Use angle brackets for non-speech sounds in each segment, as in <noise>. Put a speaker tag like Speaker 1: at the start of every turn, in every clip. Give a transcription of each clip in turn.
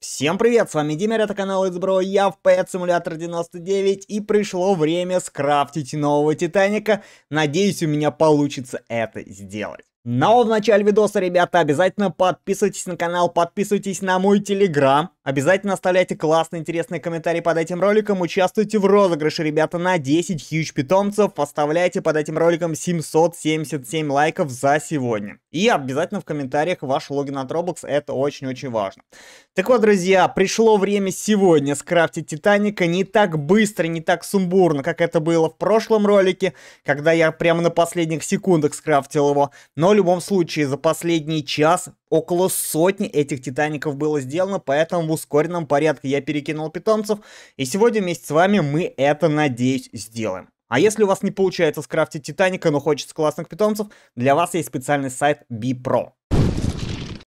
Speaker 1: Всем привет, с вами Димер, это канал Ицбро, я в Pet Simulator 99 и пришло время скрафтить нового Титаника. Надеюсь, у меня получится это сделать. Но в начале видоса, ребята, обязательно подписывайтесь на канал, подписывайтесь на мой телеграм. Обязательно оставляйте классные, интересные комментарии под этим роликом. Участвуйте в розыгрыше, ребята, на 10 хьюч питомцев. Оставляйте под этим роликом 777 лайков за сегодня. И обязательно в комментариях ваш логин от Roblox, это очень-очень важно. Так вот, друзья, пришло время сегодня скрафтить Титаника не так быстро, не так сумбурно, как это было в прошлом ролике, когда я прямо на последних секундах скрафтил его. Но но в любом случае, за последний час около сотни этих титаников было сделано, поэтому в ускоренном порядке я перекинул питомцев. И сегодня вместе с вами мы это, надеюсь, сделаем. А если у вас не получается скрафтить Титаника, но хочется классных питомцев, для вас есть специальный сайт BPro.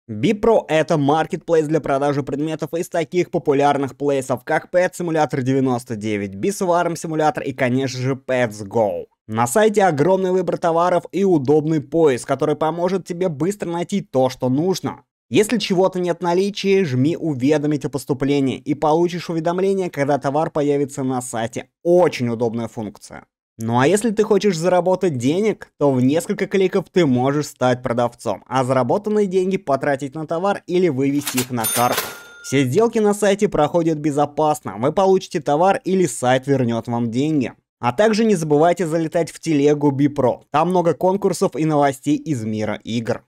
Speaker 1: Bipro — это маркетплейс для продажи предметов из таких популярных плейсов, как Pet Simulator 99, Biswarm Simulator и, конечно же, Pets Go. На сайте огромный выбор товаров и удобный поиск, который поможет тебе быстро найти то, что нужно. Если чего-то нет в наличии, жми «Уведомить о поступлении» и получишь уведомление, когда товар появится на сайте. Очень удобная функция. Ну а если ты хочешь заработать денег, то в несколько кликов ты можешь стать продавцом, а заработанные деньги потратить на товар или вывести их на карту. Все сделки на сайте проходят безопасно, вы получите товар или сайт вернет вам деньги. А также не забывайте залетать в телегу Бипро. Там много конкурсов и новостей из мира игр.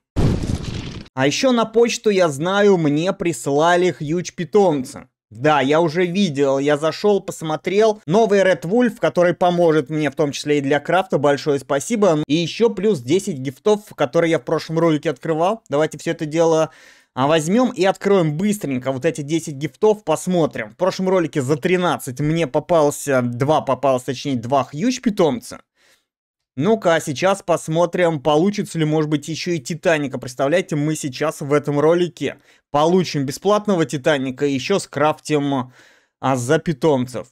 Speaker 1: А еще на почту, я знаю, мне прислали хьюч питомца. Да, я уже видел, я зашел, посмотрел. Новый Red Wolf, который поможет мне в том числе и для крафта, большое спасибо. И еще плюс 10 гифтов, которые я в прошлом ролике открывал. Давайте все это дело а возьмем и откроем быстренько вот эти 10 гифтов, посмотрим. В прошлом ролике за 13 мне попался, 2 попалось, точнее 2 хьюч питомца. Ну-ка, а сейчас посмотрим, получится ли, может быть, еще и Титаника. Представляете, мы сейчас в этом ролике получим бесплатного Титаника и еще скрафтим а, за питомцев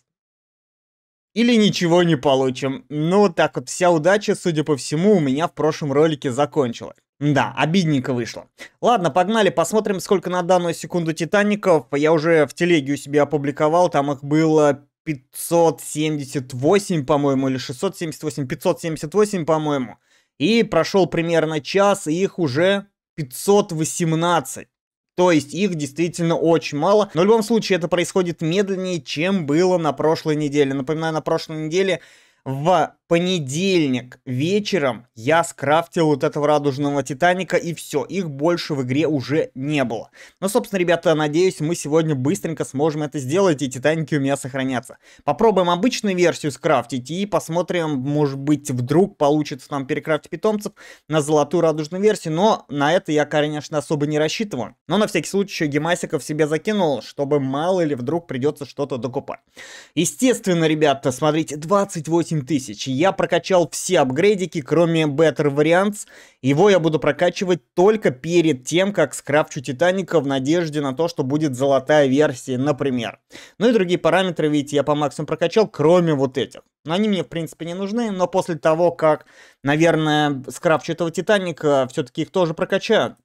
Speaker 1: или ничего не получим. Ну, так вот, вся удача, судя по всему, у меня в прошлом ролике закончилась. Да, обидненько вышло. Ладно, погнали, посмотрим, сколько на данную секунду Титаников. Я уже в телеге у себя опубликовал, там их было 578, по-моему, или 678, 578, по-моему. И прошел примерно час, и их уже 518. То есть их действительно очень мало. Но в любом случае это происходит медленнее, чем было на прошлой неделе. Напоминаю, на прошлой неделе в понедельник вечером я скрафтил вот этого радужного Титаника, и все, их больше в игре уже не было. Но, ну, собственно, ребята, надеюсь, мы сегодня быстренько сможем это сделать, и Титаники у меня сохранятся. Попробуем обычную версию скрафтить, и посмотрим, может быть, вдруг получится нам перекрафтить питомцев на золотую радужную версию, но на это я, конечно, особо не рассчитываю. Но на всякий случай еще гемасиков себе закинул, чтобы мало ли вдруг придется что-то докупать. Естественно, ребята, смотрите, 28 тысяч я прокачал все апгрейдики, кроме Better Variants. Его я буду прокачивать только перед тем, как скрафчу Титаника в надежде на то, что будет золотая версия, например. Ну и другие параметры, видите, я по максимуму прокачал, кроме вот этих. Но они мне, в принципе, не нужны, но после того, как, наверное, скрафчу этого Титаника, все-таки их тоже прокачаю.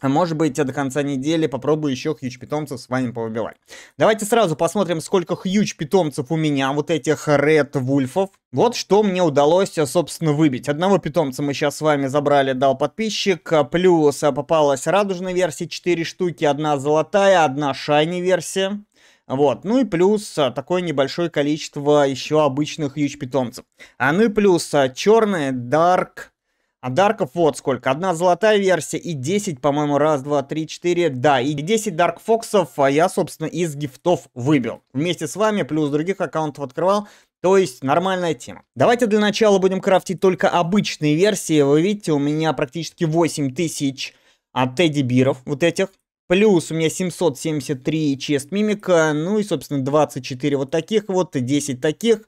Speaker 1: А может быть, я до конца недели попробую еще хьюч питомцев с вами повыбивать. Давайте сразу посмотрим, сколько хьюч питомцев у меня, вот этих ред вульфов. Вот что мне удалось, э, собственно, выбить. Одного питомца мы сейчас с вами забрали, дал подписчик. Э, плюс э, попалась радужная версия, 4 штуки, одна золотая, одна шайни версия. Вот, ну и плюс такое небольшое количество еще обычных хьюч питомцев. А ну и плюс черная дарк а дарков вот сколько. Одна золотая версия и 10, по-моему, раз, два, три, четыре. Да, и 10 дарк фоксов я, собственно, из гифтов выбил. Вместе с вами, плюс других аккаунтов открывал. То есть нормальная тема. Давайте для начала будем крафтить только обычные версии. Вы видите, у меня практически 8000 от а, Тедди Биров, вот этих. Плюс у меня 773 чест мимика, ну и, собственно, 24 вот таких вот, 10 таких.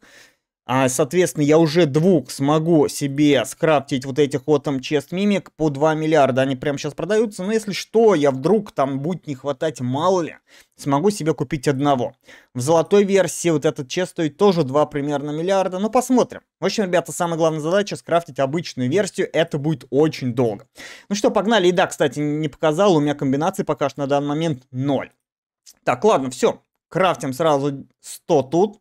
Speaker 1: А, соответственно, я уже двух смогу себе скрафтить вот этих вот там чест мимик по 2 миллиарда. Они прямо сейчас продаются. Но если что, я вдруг там будет не хватать, мало ли, смогу себе купить одного. В золотой версии вот этот чест стоит тоже 2 примерно миллиарда. Но посмотрим. В общем, ребята, самая главная задача скрафтить обычную версию. Это будет очень долго. Ну что, погнали. И да, кстати, не показал. У меня комбинации пока что на данный момент 0. Так, ладно, все. Крафтим сразу 100 тут.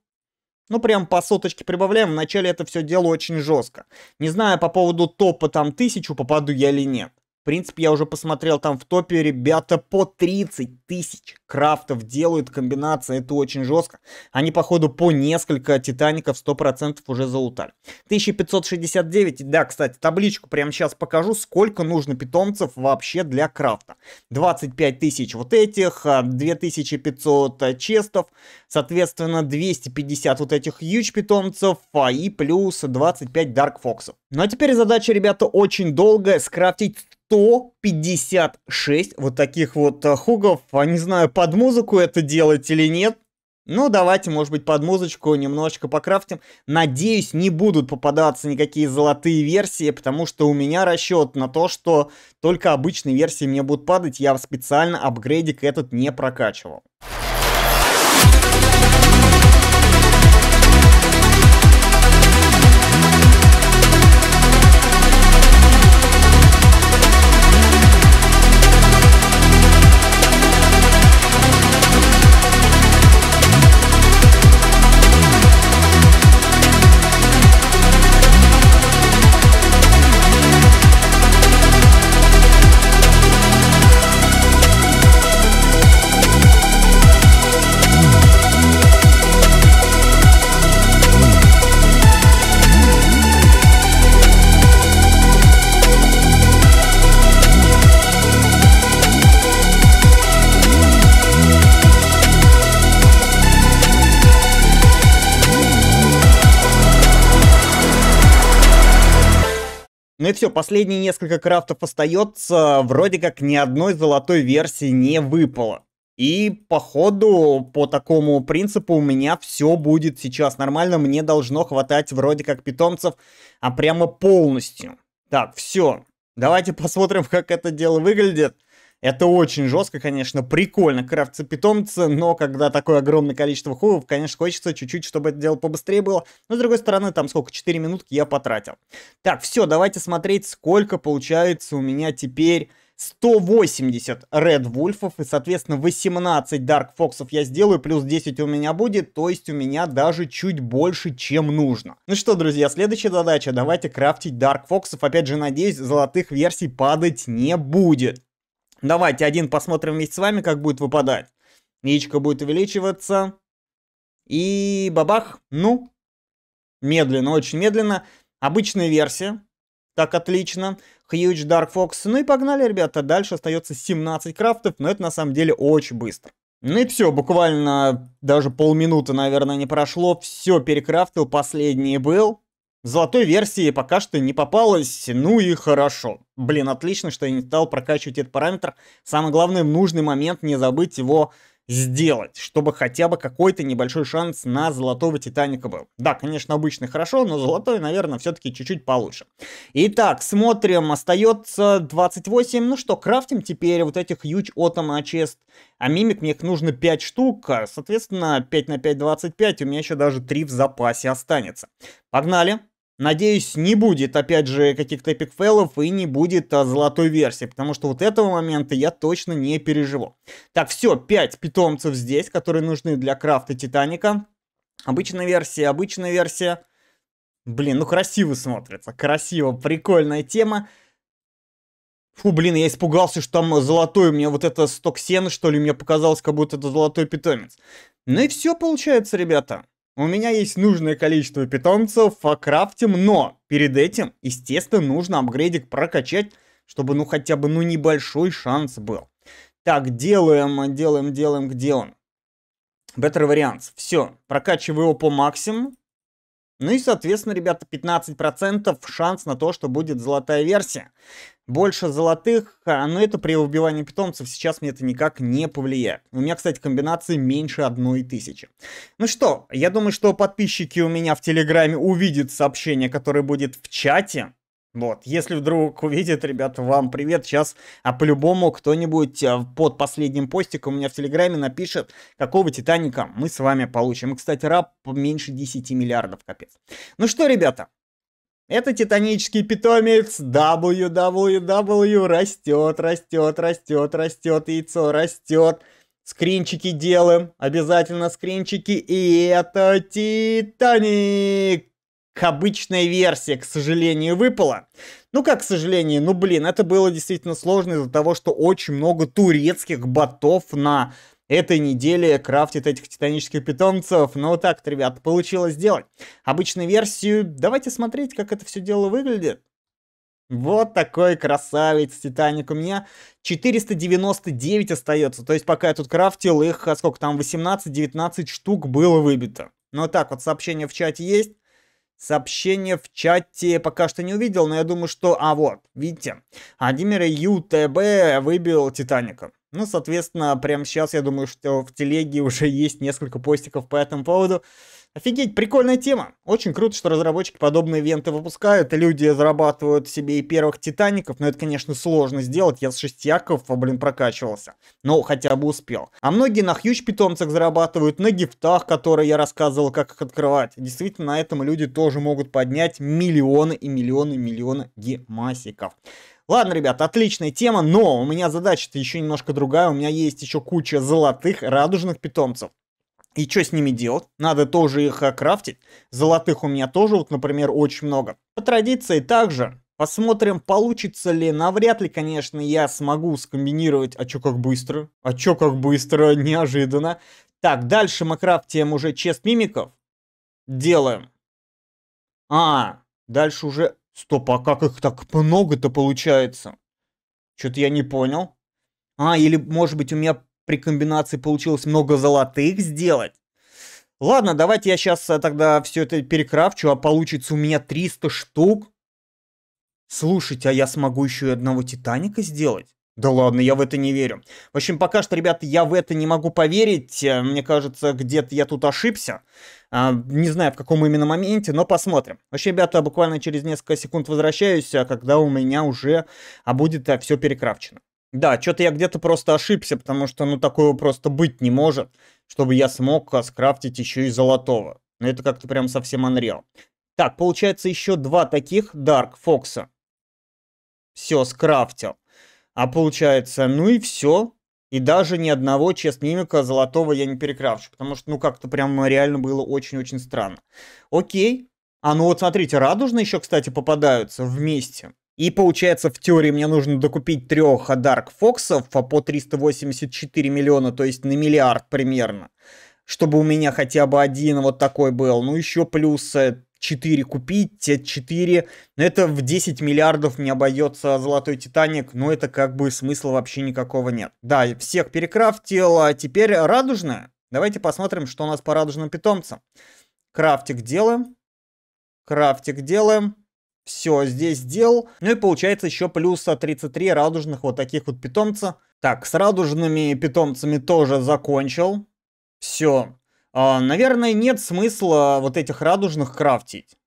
Speaker 1: Ну, прям по соточке прибавляем. Вначале это все дело очень жестко. Не знаю по поводу топа там тысячу попаду я или нет. В принципе, я уже посмотрел там в топе, ребята по 30 тысяч крафтов делают комбинация, это очень жестко. Они, походу, по несколько титаников 100% уже залутали. 1569, да, кстати, табличку прямо сейчас покажу, сколько нужно питомцев вообще для крафта. 25 тысяч вот этих, 2500 а, а, честов, соответственно, 250 вот этих huge питомцев а, и плюс 25 дарк фоксов. Ну а теперь задача, ребята, очень долгая, скрафтить 156 вот таких вот э, хугов. а Не знаю, под музыку это делать или нет. Ну, давайте, может быть, под музычку немножечко покрафтим. Надеюсь, не будут попадаться никакие золотые версии, потому что у меня расчет на то, что только обычные версии мне будут падать. Я специально апгрейдик этот не прокачивал. Ну и все, последние несколько крафтов остается, вроде как ни одной золотой версии не выпало. И походу, по такому принципу у меня все будет сейчас нормально, мне должно хватать вроде как питомцев, а прямо полностью. Так, все, давайте посмотрим, <laughs> как это дело выглядит. Это очень жестко, конечно, прикольно крафтится питомцы, но когда такое огромное количество хувов, конечно, хочется чуть-чуть, чтобы это дело побыстрее было. Но, с другой стороны, там сколько, 4 минутки я потратил. Так, все, давайте смотреть, сколько получается у меня теперь... 180 Red Wolf'ов и, соответственно, 18 Dark Fox'ов я сделаю, плюс 10 у меня будет, то есть у меня даже чуть больше, чем нужно. Ну что, друзья, следующая задача, давайте крафтить Dark Fox'ов, опять же, надеюсь, золотых версий падать не будет. Давайте один посмотрим вместе с вами, как будет выпадать. Яичко будет увеличиваться. И бабах, ну, медленно, очень медленно. Обычная версия. Так, отлично. Huge Dark Fox. Ну и погнали, ребята. Дальше остается 17 крафтов, но это на самом деле очень быстро. Ну и все, буквально даже полминуты, наверное, не прошло. Все перекрафтил, последний был. Золотой версии пока что не попалось, ну и хорошо. Блин, отлично, что я не стал прокачивать этот параметр. Самое главное, в нужный момент не забыть его сделать, чтобы хотя бы какой-то небольшой шанс на золотого Титаника был. Да, конечно, обычный хорошо, но золотой, наверное, все-таки чуть-чуть получше. Итак, смотрим, остается 28. Ну что, крафтим теперь вот этих Huge Autumn Chest. А мимик мне их нужно 5 штук, а, соответственно, 5 на 5 25, у меня еще даже 3 в запасе останется. Погнали! Надеюсь, не будет, опять же, каких-то эпикфейлов и не будет а, золотой версии, потому что вот этого момента я точно не переживу. Так, все, 5 питомцев здесь, которые нужны для крафта Титаника. Обычная версия, обычная версия. Блин, ну красиво смотрится, красиво, прикольная тема. Фу, блин, я испугался, что там золотой, у меня вот это стоксен, что ли, мне показалось, как будто это золотой питомец. Ну и все получается, ребята. У меня есть нужное количество питомцев, а крафтим, но перед этим, естественно, нужно апгрейдик прокачать, чтобы ну хотя бы ну небольшой шанс был. Так, делаем, делаем, делаем, где он? Better вариант. Все, прокачиваю его по максимуму. Ну и, соответственно, ребята, 15% шанс на то, что будет золотая версия. Больше золотых, а, но это при убивании питомцев сейчас мне это никак не повлияет. У меня, кстати, комбинации меньше одной тысячи. Ну что, я думаю, что подписчики у меня в Телеграме увидят сообщение, которое будет в чате. Вот, если вдруг увидит, ребята, вам привет. Сейчас, а по-любому кто-нибудь э, под последним постиком у меня в Телеграме напишет, какого Титаника мы с вами получим. И, кстати, раб меньше 10 миллиардов, капец. Ну что, ребята, это титанический питомец www растет, растет, растет, растет, яйцо растет. Скринчики делаем, обязательно скринчики. И это Титаник! обычная версия, к сожалению, выпала. Ну как, к сожалению, ну блин, это было действительно сложно из-за того, что очень много турецких ботов на этой неделе крафтит этих титанических питомцев. Но ну, вот так ребят, получилось сделать. Обычную версию, давайте смотреть, как это все дело выглядит. Вот такой красавец Титаник у меня. 499 остается. То есть, пока я тут крафтил, их, а сколько там, 18-19 штук было выбито. Ну, вот так вот сообщение в чате есть. Сообщение в чате пока что не увидел, но я думаю, что... А вот, видите, Адимир ЮТБ выбил Титаника. Ну, соответственно, прямо сейчас, я думаю, что в телеге уже <laughs> есть несколько постиков по этому поводу. Офигеть, прикольная тема. Очень круто, что разработчики подобные ивенты выпускают, люди зарабатывают себе и первых Титаников, но это, конечно, сложно сделать. Я с шестиаков, а, блин, прокачивался. Но хотя бы успел. А многие на хьюч питомцах зарабатывают, на гифтах, которые я рассказывал, как их открывать. Действительно, на этом люди тоже могут поднять миллионы и миллионы и миллионы гемасиков. Ладно, ребят, отличная тема, но у меня задача-то еще немножко другая. У меня есть еще куча золотых радужных питомцев. И что с ними делать? Надо тоже их окрафтить. Золотых у меня тоже, вот, например, очень много. По традиции также Посмотрим, получится ли. Навряд ли, конечно, я смогу скомбинировать. А чё как быстро? А чё как быстро? <laughs> Неожиданно. Так, дальше мы крафтим уже чест мимиков. Делаем. А, дальше уже... Стоп, а как их так много-то получается? Чё-то я не понял. А, или, может быть, у меня при комбинации получилось много золотых сделать. Ладно, давайте я сейчас э, тогда все это перекрафчу, а получится у меня 300 штук. Слушайте, а я смогу еще и одного Титаника сделать? Да ладно, я в это не верю. В общем, пока что, ребята, я в это не могу поверить. Э, мне кажется, где-то я тут ошибся. А, не знаю, в каком именно моменте, но посмотрим. Вообще, общем, ребята, буквально через несколько секунд возвращаюсь, а когда у меня уже а будет э, все перекрафчено. Да, что-то я где-то просто ошибся, потому что, ну, такого просто быть не может, чтобы я смог скрафтить еще и золотого. Но ну, это как-то прям совсем анрел. Так, получается еще два таких Dark фокса. Все, скрафтил. А получается, ну и все. И даже ни одного честнимика золотого я не перекрафчу, потому что, ну, как-то прям реально было очень-очень странно. Окей. А ну вот смотрите, радужные еще, кстати, попадаются вместе. И получается, в теории мне нужно докупить трех Dark Fox а по 384 миллиона, то есть на миллиард примерно, чтобы у меня хотя бы один вот такой был. Ну, еще плюс 4 э, купить, 4, э, но это в 10 миллиардов мне обойдется а Золотой Титаник, но ну, это как бы смысла вообще никакого нет. Да, всех перекрафтил, а теперь радужная. Давайте посмотрим, что у нас по радужным питомцам. Крафтик делаем, крафтик делаем, все здесь сделал. Ну и получается еще плюс 33 радужных вот таких вот питомца. Так, с радужными питомцами тоже закончил. Все. А, наверное, нет смысла вот этих радужных крафтить.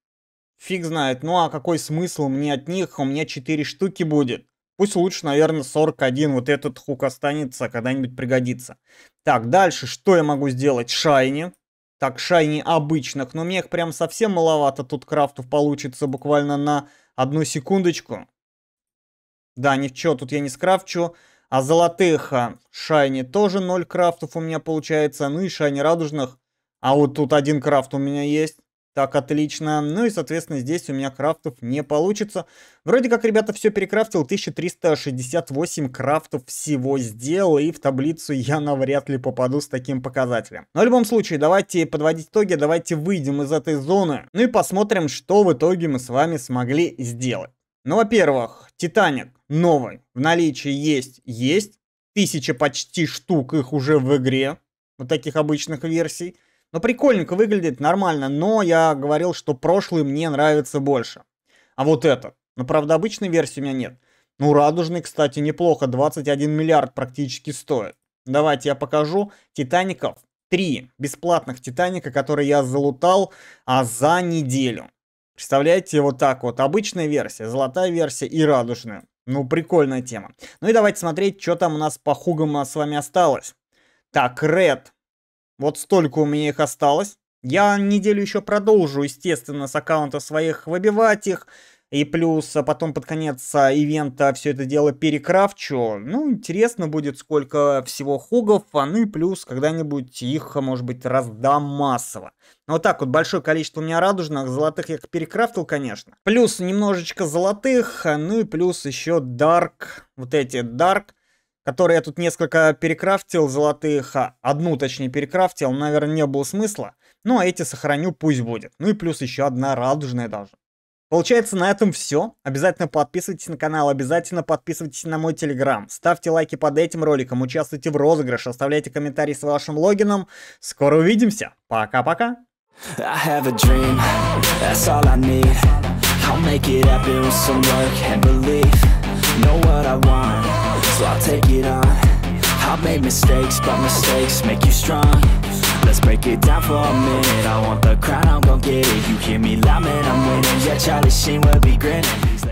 Speaker 1: Фиг знает. Ну а какой смысл мне от них? У меня 4 штуки будет. Пусть лучше, наверное, 41 вот этот хук останется, когда-нибудь пригодится. Так, дальше что я могу сделать? Шайни так шайни обычных, но мне их прям совсем маловато тут крафтов получится буквально на одну секундочку. Да, ничего, тут я не скрафчу. А золотых а, шайни тоже 0 крафтов у меня получается. Ну и шайни радужных. А вот тут один крафт у меня есть. Так, отлично. Ну и, соответственно, здесь у меня крафтов не получится. Вроде как, ребята, все перекрафтил. 1368 крафтов всего сделал. И в таблицу я навряд ли попаду с таким показателем. Но в любом случае, давайте подводить итоги. Давайте выйдем из этой зоны. Ну и посмотрим, что в итоге мы с вами смогли сделать. Ну, во-первых, Титаник новый в наличии есть, есть. Тысяча почти штук их уже в игре. Вот таких обычных версий. Но прикольненько выглядит, нормально, но я говорил, что прошлый мне нравится больше. А вот этот. Но ну, правда обычной версии у меня нет. Ну радужный, кстати, неплохо, 21 миллиард практически стоит. Давайте я покажу Титаников. Три бесплатных Титаника, которые я залутал а за неделю. Представляете, вот так вот. Обычная версия, золотая версия и радужная. Ну, прикольная тема. Ну и давайте смотреть, что там у нас по хугам а, с вами осталось. Так, Red. Вот столько у меня их осталось. Я неделю еще продолжу, естественно, с аккаунта своих выбивать их. И плюс а потом под конец а, ивента все это дело перекрафчу. Ну, интересно будет, сколько всего хугов. А, ну и плюс когда-нибудь их, может быть, раздам массово. Но ну, вот так вот большое количество у меня радужных. Золотых я перекрафтил, конечно. Плюс немножечко золотых. Ну и плюс еще дарк. Вот эти дарк которые я тут несколько перекрафтил золотых, а, одну точнее перекрафтил, наверное, не было смысла. Ну, а эти сохраню, пусть будет. Ну и плюс еще одна радужная даже. Получается на этом все. Обязательно подписывайтесь на канал, обязательно подписывайтесь на мой телеграм. Ставьте лайки под этим роликом, участвуйте в розыгрыше, оставляйте комментарии с вашим логином. Скоро увидимся. Пока-пока. Know what I want so I'll take it on I've made mistakes, but mistakes make you strong Let's break it down for a minute I want the crown, I'm gon' get it You hear me loud, man, I'm winning Yeah, Charlie Sheen will be grinning